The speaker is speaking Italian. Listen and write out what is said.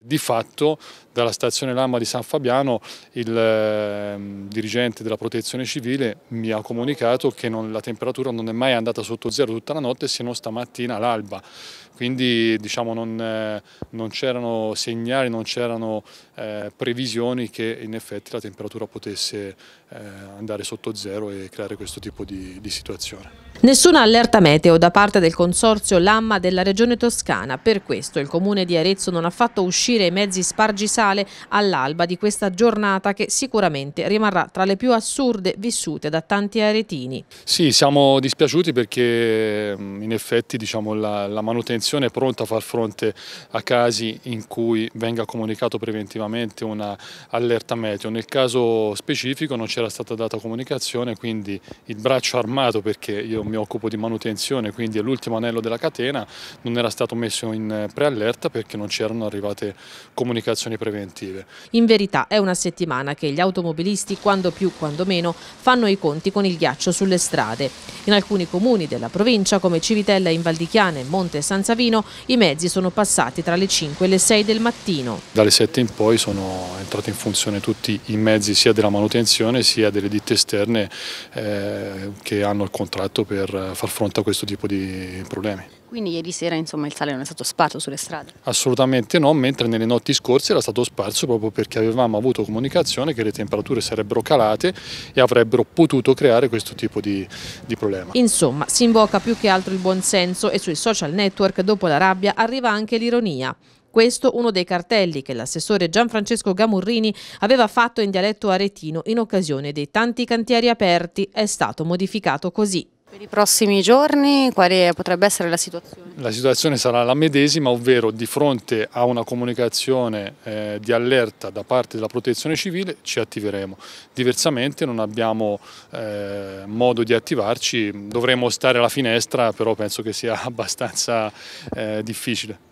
Di fatto dalla stazione Lama di San Fabiano il eh, dirigente della protezione civile mi ha comunicato che non, la temperatura non è mai andata sotto zero tutta la notte se non stamattina all'alba quindi diciamo, non, eh, non c'erano segnali, non c'erano eh, previsioni che in effetti la temperatura potesse eh, andare sotto zero e creare questo tipo di, di situazione. Nessuna allerta meteo da parte del consorzio Lamma della regione toscana, per questo il comune di Arezzo non ha fatto uscire i mezzi spargisale all'alba di questa giornata che sicuramente rimarrà tra le più assurde vissute da tanti aretini. Sì, siamo dispiaciuti perché mm, in effetti diciamo, la, la manutenzione Protezione pronta a far fronte a casi in cui venga comunicato preventivamente una allerta meteo. Nel caso specifico non c'era stata data comunicazione, quindi il braccio armato, perché io mi occupo di manutenzione, quindi è l'ultimo anello della catena, non era stato messo in preallerta perché non c'erano arrivate comunicazioni preventive. In verità è una settimana che gli automobilisti, quando più, quando meno, fanno i conti con il ghiaccio sulle strade. In alcuni comuni della provincia, come Civitella in Valdichiane e Monte San Savino, Savino i mezzi sono passati tra le 5 e le 6 del mattino. Dalle 7 in poi sono entrati in funzione tutti i mezzi sia della manutenzione sia delle ditte esterne eh, che hanno il contratto per far fronte a questo tipo di problemi. Quindi ieri sera insomma, il sale non è stato sparso sulle strade? Assolutamente no, mentre nelle notti scorse era stato sparso proprio perché avevamo avuto comunicazione che le temperature sarebbero calate e avrebbero potuto creare questo tipo di, di problema. Insomma, si invoca più che altro il buonsenso e sui social network dopo la rabbia arriva anche l'ironia. Questo uno dei cartelli che l'assessore Gianfrancesco Gamurrini aveva fatto in dialetto aretino in occasione dei tanti cantieri aperti è stato modificato così. Per i prossimi giorni quale potrebbe essere la situazione? La situazione sarà la medesima, ovvero di fronte a una comunicazione eh, di allerta da parte della protezione civile ci attiveremo. Diversamente non abbiamo eh, modo di attivarci, dovremo stare alla finestra, però penso che sia abbastanza eh, difficile.